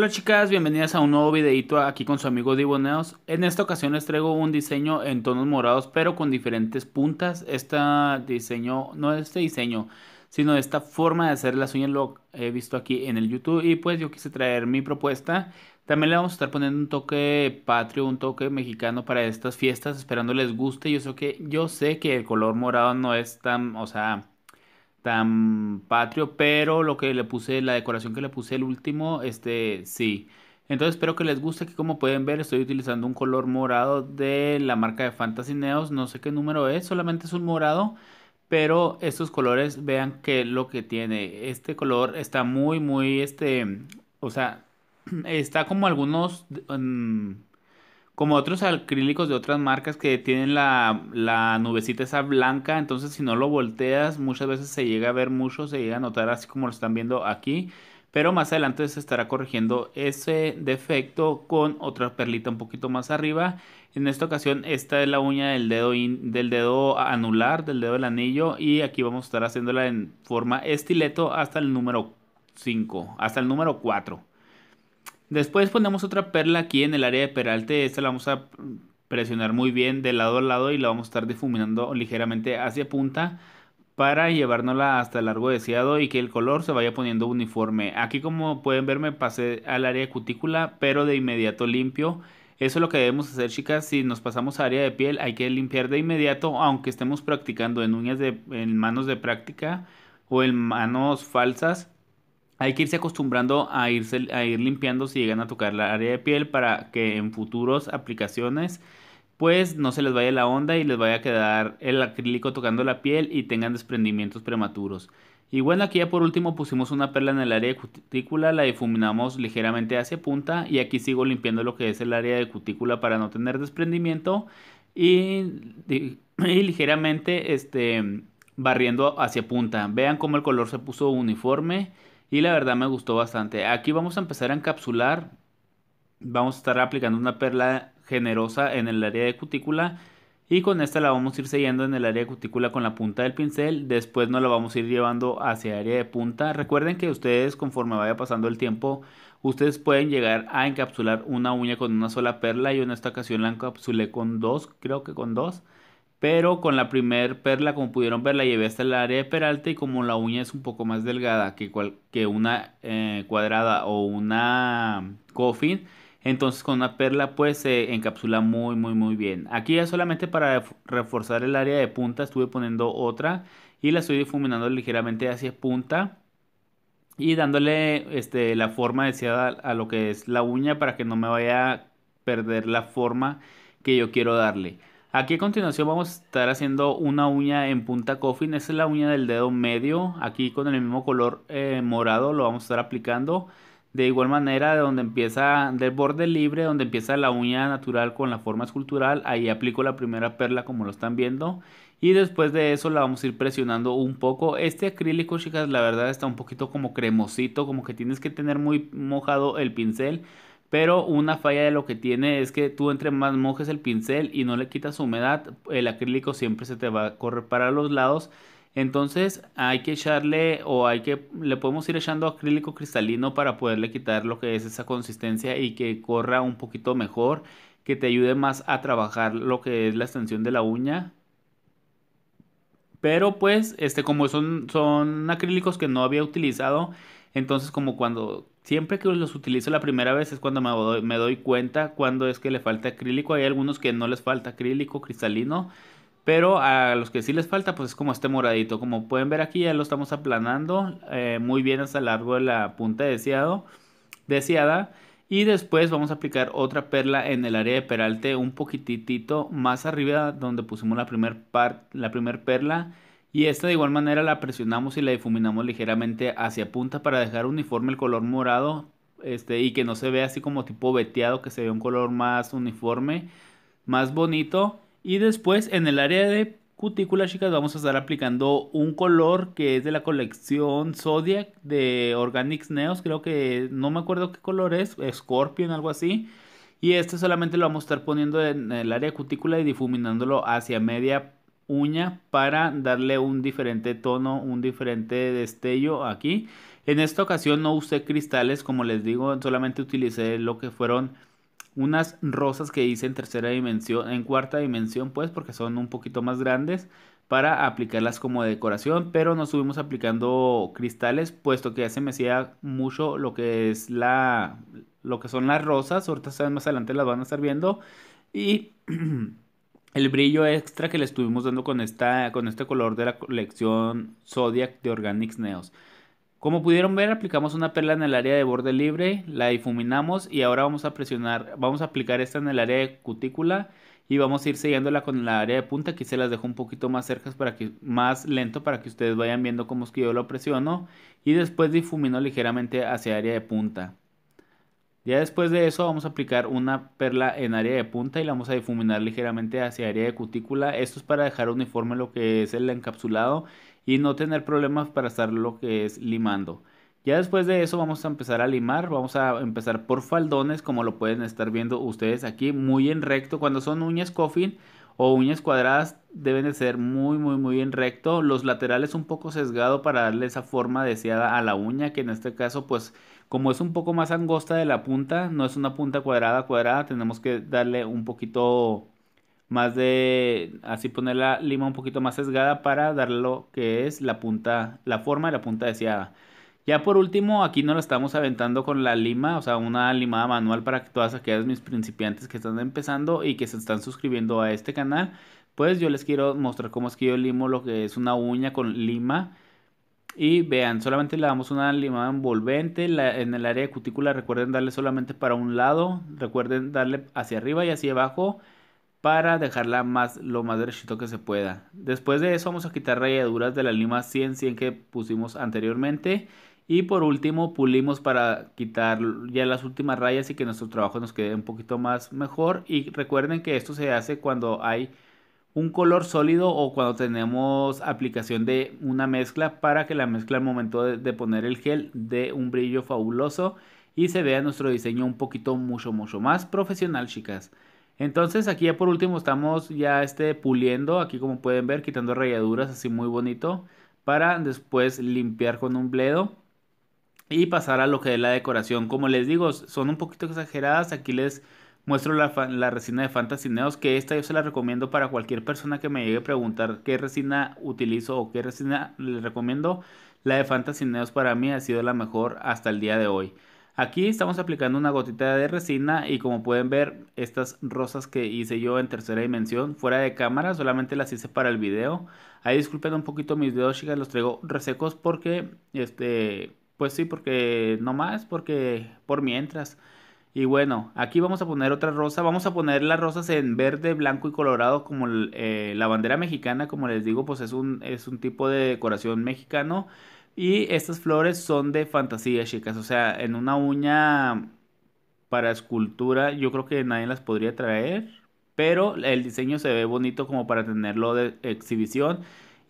Hola chicas, bienvenidas a un nuevo videito aquí con su amigo Diboneos. En esta ocasión les traigo un diseño en tonos morados pero con diferentes puntas. Este diseño, no este diseño, sino esta forma de hacer las uñas lo he visto aquí en el YouTube y pues yo quise traer mi propuesta. También le vamos a estar poniendo un toque patrio, un toque mexicano para estas fiestas, esperando les guste. Yo sé que, yo sé que el color morado no es tan, o sea, tan patrio, pero lo que le puse, la decoración que le puse el último, este, sí. Entonces espero que les guste, que como pueden ver estoy utilizando un color morado de la marca de Fantasy Neos, no sé qué número es, solamente es un morado, pero estos colores vean que lo que tiene, este color está muy, muy, este, o sea, está como algunos... Mm, como otros acrílicos de otras marcas que tienen la, nubecita esa blanca, entonces si no lo volteas muchas veces se llega a ver mucho, se llega a notar así como lo están viendo aquí, pero más adelante se estará corrigiendo ese defecto con otra perlita un poquito más arriba. En esta ocasión esta es la uña del dedo, del dedo anular, del dedo del anillo y aquí vamos a estar haciéndola en forma estileto hasta el número 5, hasta el número 4. Después ponemos otra perla aquí en el área de peralte. Esta la vamos a presionar muy bien de lado a lado y la vamos a estar difuminando ligeramente hacia punta para llevárnosla hasta el largo deseado y que el color se vaya poniendo uniforme. Aquí como pueden ver me pasé al área de cutícula pero de inmediato limpio. Eso es lo que debemos hacer chicas, si nos pasamos a área de piel hay que limpiar de inmediato aunque estemos practicando en uñas de en manos de práctica o en manos falsas hay que irse acostumbrando a, irse, a ir limpiando si llegan a tocar la área de piel para que en futuros aplicaciones pues no se les vaya la onda y les vaya a quedar el acrílico tocando la piel y tengan desprendimientos prematuros. Y bueno, aquí ya por último pusimos una perla en el área de cutícula, la difuminamos ligeramente hacia punta y aquí sigo limpiando lo que es el área de cutícula para no tener desprendimiento y, ligeramente este, barriendo hacia punta. Vean cómo el color se puso uniforme y la verdad me gustó bastante. Aquí vamos a empezar a encapsular, vamos a estar aplicando una perla generosa en el área de cutícula y con esta la vamos a ir sellando en el área de cutícula con la punta del pincel, después nos la vamos a ir llevando hacia área de punta. Recuerden que ustedes conforme vaya pasando el tiempo, ustedes pueden llegar a encapsular una uña con una sola perla, yo en esta ocasión la encapsulé con dos, creo que con dos. Pero con la primer perla, como pudieron ver, la llevé hasta el área de peralta y como la uña es un poco más delgada que, una eh, cuadrada o una coffin, entonces con una perla pues se encapsula muy muy muy bien. Aquí ya solamente para reforzar el área de punta estuve poniendo otra y la estoy difuminando ligeramente hacia punta y dándole este, la forma deseada a lo que es la uña para que no me vaya a perder la forma que yo quiero darle. Aquí a continuación vamos a estar haciendo una uña en punta coffin, esa es la uña del dedo medio, aquí con el mismo color eh, morado lo vamos a estar aplicando. De igual manera, de donde empieza, del borde libre, donde empieza la uña natural con la forma escultural, ahí aplico la primera perla como lo están viendo. Y después de eso la vamos a ir presionando un poco. Este acrílico, chicas, la verdad está un poquito como cremosito, como que tienes que tener muy mojado el pincel pero una falla de lo que tiene es que tú entre más mojes el pincel y no le quitas humedad, el acrílico siempre se te va a correr para los lados. Entonces hay que echarle o hay que le podemos ir echando acrílico cristalino para poderle quitar lo que es esa consistencia y que corra un poquito mejor, que te ayude más a trabajar lo que es la extensión de la uña. Pero pues este como son son acrílicos que no había utilizado, entonces, como cuando siempre que los utilizo la primera vez es cuando me doy, cuenta cuando es que le falta acrílico. Hay algunos que no les falta acrílico cristalino, pero a los que sí les falta, pues es como este moradito. Como pueden ver aquí, ya lo estamos aplanando eh, muy bien hasta largo de la punta deseada. Y después vamos a aplicar otra perla en el área de peralte un poquitito más arriba donde pusimos la primera perla y esta de igual manera la presionamos y la difuminamos ligeramente hacia punta para dejar uniforme el color morado este, y que no se vea así como tipo veteado, que se vea un color más uniforme, más bonito. Y después en el área de cutícula chicas, vamos a estar aplicando un color que es de la colección Zodiac de Organics Neos. Creo que no me acuerdo qué color es, Scorpion, algo así. Y este solamente lo vamos a estar poniendo en el área de cutícula y difuminándolo hacia media uña para darle un diferente tono, un diferente destello aquí. En esta ocasión no usé cristales, como les digo, solamente utilicé lo que fueron unas rosas que hice en tercera dimensión, en cuarta dimensión, pues, porque son un poquito más grandes para aplicarlas como decoración, pero no estuvimos aplicando cristales, puesto que ya se me hacía mucho lo que es la, lo que son las rosas. Ahorita más adelante las van a estar viendo y el brillo extra que le estuvimos dando con, esta, con este color de la colección Zodiac de Organics Neos. Como pudieron ver, aplicamos una perla en el área de borde libre, la difuminamos y ahora vamos a presionar, vamos a aplicar esta en el área de cutícula y vamos a ir sellándola con la área de punta. Aquí se las dejo un poquito más cerca, para que, más lento para que ustedes vayan viendo cómo es que yo lo presiono y después difumino ligeramente hacia área de punta. Ya después de eso vamos a aplicar una perla en área de punta y la vamos a difuminar ligeramente hacia área de cutícula. Esto es para dejar uniforme lo que es el encapsulado y no tener problemas para estar lo que es limando. Ya después de eso vamos a empezar a limar, vamos a empezar por faldones como lo pueden estar viendo ustedes aquí muy en recto. Cuando son uñas coffin o uñas cuadradas deben de ser muy muy muy bien recto, los laterales un poco sesgado para darle esa forma deseada a la uña, que en este caso pues como es un poco más angosta de la punta, no es una punta cuadrada cuadrada, tenemos que darle un poquito más de así poner la lima un poquito más sesgada para darle lo que es la punta, la forma de la punta deseada. Ya por último, aquí no lo estamos aventando con la lima, o sea, una limada manual para todas aquellas mis principiantes que están empezando y que se están suscribiendo a este canal, pues yo les quiero mostrar cómo es que yo limo lo que es una uña con lima. Y vean, solamente le damos una limada envolvente en el área de cutícula. Recuerden darle solamente para un lado. Recuerden darle hacia arriba y hacia abajo para dejarla más, lo más derechito que se pueda. Después de eso vamos a quitar rayaduras de la lima 100-100 que pusimos anteriormente. Y por último pulimos para quitar ya las últimas rayas y que nuestro trabajo nos quede un poquito más mejor. Y recuerden que esto se hace cuando hay un color sólido o cuando tenemos aplicación de una mezcla para que la mezcla al momento de, poner el gel dé un brillo fabuloso y se vea nuestro diseño un poquito mucho mucho más profesional chicas entonces aquí ya por último estamos ya este puliendo aquí como pueden ver quitando rayaduras así muy bonito para después limpiar con un bledo y pasar a lo que es la decoración. Como les digo, son un poquito exageradas. Aquí les muestro la, resina de Fantasy Neos, que esta yo se la recomiendo para cualquier persona que me llegue a preguntar qué resina utilizo o qué resina les recomiendo. La de Fantasy Neos para mí ha sido la mejor hasta el día de hoy. Aquí estamos aplicando una gotita de resina y como pueden ver estas rosas que hice yo en tercera dimensión fuera de cámara solamente las hice para el video. Ahí disculpen un poquito mis dedos chicas los traigo resecos porque este pues sí, porque no más, porque por mientras. Y bueno, aquí vamos a poner otra rosa. Vamos a poner las rosas en verde, blanco y colorado como eh, la bandera mexicana. Como les digo, pues es un, es un tipo de decoración mexicano. Y estas flores son de fantasía, chicas. O sea, en una uña para escultura yo creo que nadie las podría traer. Pero el diseño se ve bonito como para tenerlo de exhibición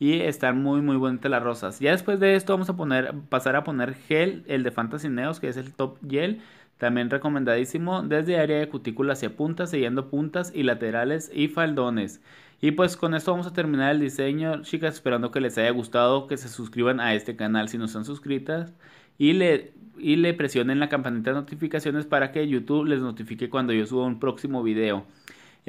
y están muy muy bonitas las rosas. Ya después de esto vamos a poner, pasar a poner gel, el de Fantasy Neos, que es el Top Gel. También recomendadísimo desde área de cutícula hacia puntas, siguiendo puntas y laterales y faldones. Y pues con esto vamos a terminar el diseño. Chicas, esperando que les haya gustado, que se suscriban a este canal si no están suscritas. Y le, y le presionen la campanita de notificaciones para que YouTube les notifique cuando yo suba un próximo video.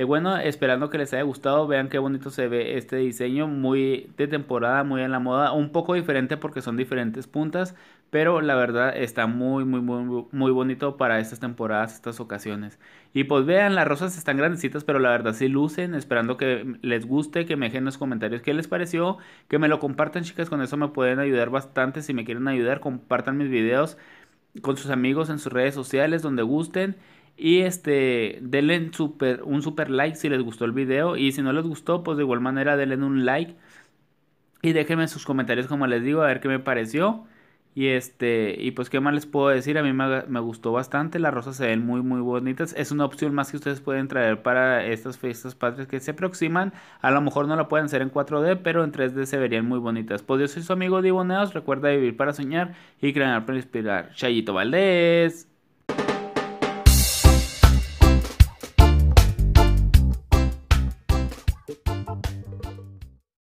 Y eh, bueno, esperando que les haya gustado, vean qué bonito se ve este diseño, muy de temporada, muy en la moda, un poco diferente porque son diferentes puntas, pero la verdad está muy, muy, muy, muy bonito para estas temporadas, estas ocasiones. Y pues vean, las rosas están grandecitas, pero la verdad sí lucen, esperando que les guste, que me dejen en los comentarios qué les pareció, que me lo compartan chicas, con eso me pueden ayudar bastante, si me quieren ayudar, compartan mis videos con sus amigos en sus redes sociales, donde gusten. Y este, denle super, un super like si les gustó el video. Y si no les gustó, pues de igual manera denle un like. Y déjenme sus comentarios, como les digo, a ver qué me pareció. Y este, y pues qué más les puedo decir, a mí me, gustó bastante, las rosas se ven muy muy bonitas, es una opción más que ustedes pueden traer para estas fiestas patrias que se aproximan, a lo mejor no la pueden hacer en 4D, pero en 3D se verían muy bonitas. Pues yo soy su amigo Diboneos, recuerda vivir para soñar y crear para inspirar. Chayito Valdés.